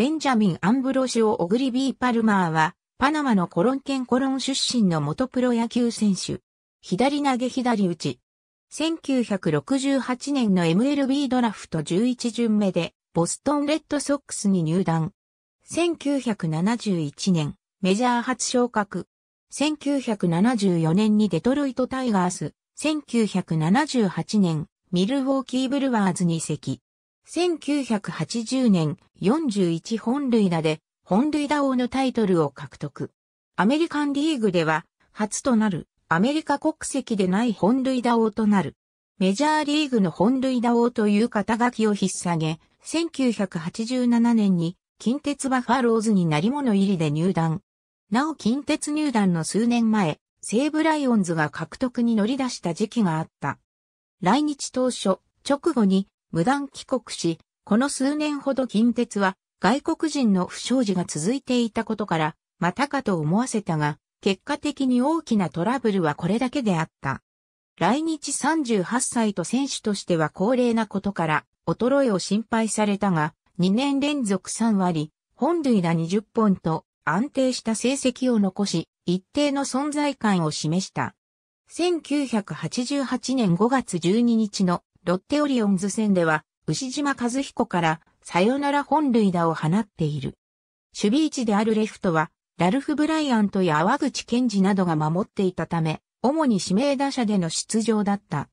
ベンジャミン・アンブロシオ・オグリビー・パルマーは、パナマのコロン県コロン出身の元プロ野球選手。左投げ左打ち。1968年の MLB ドラフト11巡目で、ボストンレッドソックスに入団。1971年、メジャー初昇格。1974年にデトロイトタイガース、1978年、ミルウォーキーブルワーズに移籍。1980年41本塁打で本塁打王のタイトルを獲得。アメリカンリーグでは初となるアメリカ国籍でない本塁打王となる。メジャーリーグの本塁打王という肩書きを引っ提げ、1987年に近鉄バファローズになり物入りで入団。なお近鉄入団の数年前、西武ライオンズが獲得に乗り出した時期があった。来日当初、直後に無断帰国し、この数年ほど近鉄は外国人の不祥事が続いていたことから、またかと思わせたが、結果的に大きなトラブルはこれだけであった。来日38歳と選手としては高齢なことから、衰えを心配されたが、2年連続3割、本塁打20本と安定した成績を残し、一定の存在感を示した。1988年5月12日のロッテオリオンズ戦では、牛島和彦からサヨナラ本塁打を放っている。守備位置であるレフトは、ラルフ・ブライアントや淡口健二などが守っていたため、主に指名打者での出場だった。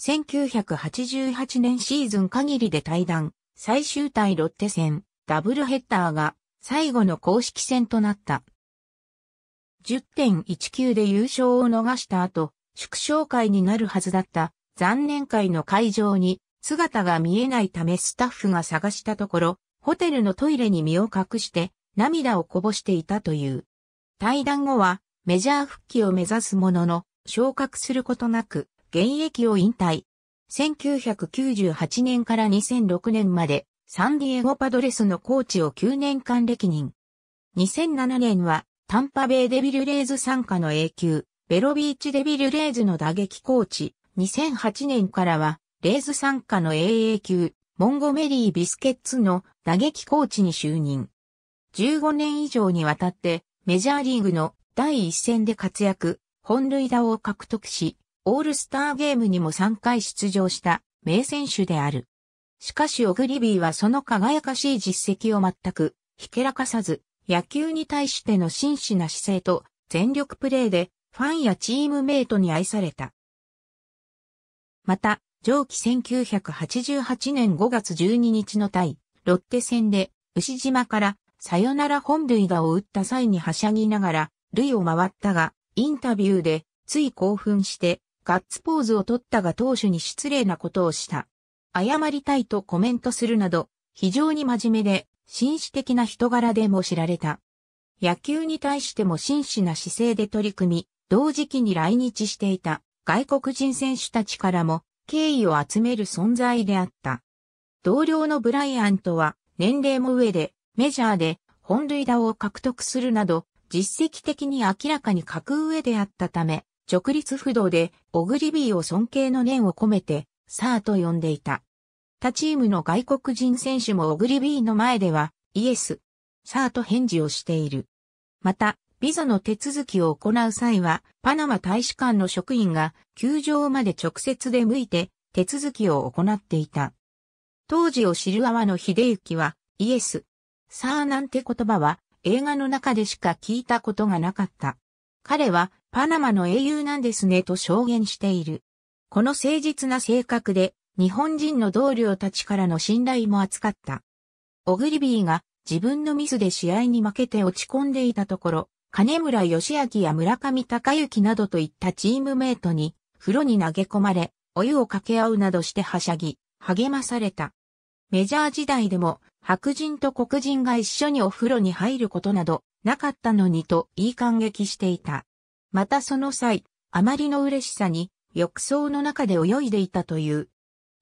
1988年シーズン限りで対談、最終対ロッテ戦、ダブルヘッダーが最後の公式戦となった。10.19で優勝を逃した後、縮小会になるはずだった残念会の会場に姿が見えないためスタッフが探したところ、ホテルのトイレに身を隠して涙をこぼしていたという。対談後はメジャー復帰を目指すものの、昇格することなく現役を引退。1998年から2006年までサンディエゴパドレスのコーチを9年間歴任。2007年はタンパベイデビルレイズ参加の永久、ベロビーチデビルレイズの打撃コーチ、2008年からは、レーズ参加の AA 級、モンゴメリー・ビスケッツの打撃コーチに就任。15年以上にわたって、メジャーリーグの第一戦で活躍、本塁打を獲得し、オールスターゲームにも3回出場した名選手である。しかしオグリビーはその輝かしい実績を全くひけらかさず、野球に対しての真摯な姿勢と全力プレーでファンやチームメイトに愛された。また、上記1988年5月12日の対、ロッテ戦で、牛島からサヨナラ本塁打を打った際にはしゃぎながら、塁を回ったが、インタビューで、つい興奮して、ガッツポーズを取ったが当主に失礼なことをした。謝りたいとコメントするなど、非常に真面目で、紳士的な人柄でも知られた。野球に対しても真摯な姿勢で取り組み、同時期に来日していた。外国人選手たちからも敬意を集める存在であった。同僚のブライアントは年齢も上でメジャーで本塁打を獲得するなど実績的に明らかに格上であったため直立不動でオグリビーを尊敬の念を込めてサーと呼んでいた。他チームの外国人選手もオグリビーの前ではイエス、サーと返事をしている。また、ビザの手続きを行う際は、パナマ大使館の職員が球場まで直接出向いて手続きを行っていた。当時を知る阿の秀幸は、イエス、さあなんて言葉は映画の中でしか聞いたことがなかった。彼はパナマの英雄なんですねと証言している。この誠実な性格で日本人の同僚たちからの信頼も厚かった。オグリビーが自分のミスで試合に負けて落ち込んでいたところ、金村義明や村上隆之などといったチームメイトに、風呂に投げ込まれ、お湯を掛け合うなどしてはしゃぎ、励まされた。メジャー時代でも、白人と黒人が一緒にお風呂に入ることなど、なかったのにと言い感激していた。またその際、あまりの嬉しさに、浴槽の中で泳いでいたという。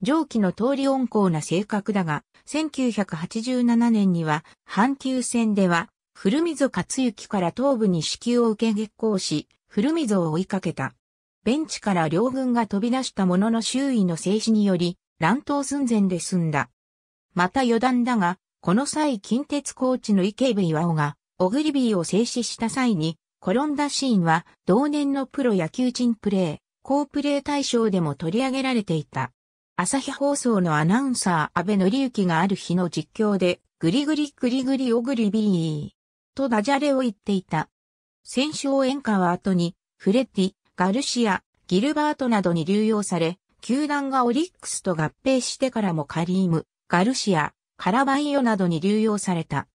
上記の通り温厚な性格だが、1987年には、阪急線では、古溝勝之から東部に支給を受け激行し、古溝を追いかけた。ベンチから両軍が飛び出したものの周囲の静止により、乱闘寸前で済んだ。また余談だが、この際近鉄コーチの池部岩尾が、オグリビーを制止した際に、転んだシーンは、同年のプロ野球珍プレー、ープレー大賞でも取り上げられていた。朝日放送のアナウンサー安部則之がある日の実況で、グリグリグリグリオグリビー。とダジャレを言っていた。戦勝演歌は後に、フレッディ、ガルシア、ギルバートなどに流用され、球団がオリックスと合併してからもカリーム、ガルシア、カラバイオなどに流用された。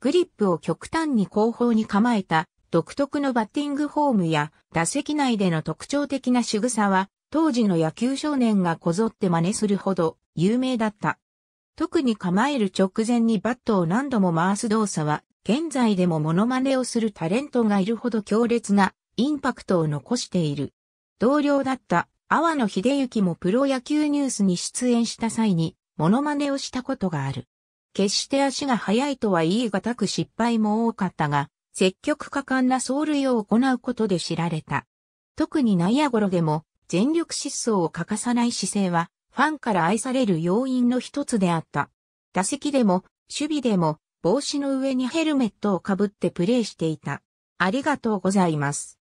グリップを極端に後方に構えた独特のバッティングフォームや打席内での特徴的な仕草は当時の野球少年がこぞって真似するほど有名だった。特に構える直前にバットを何度も回す動作は現在でもモノマネをするタレントがいるほど強烈なインパクトを残している。同僚だった阿波野秀幸もプロ野球ニュースに出演した際にモノマネをしたことがある。決して足が速いとは言い難く失敗も多かったが、積極果敢な走塁を行うことで知られた。特に内野ゴロでも全力疾走を欠かさない姿勢はファンから愛される要因の一つであった。打席でも守備でも帽子の上にヘルメットをかぶってプレーしていた。ありがとうございます。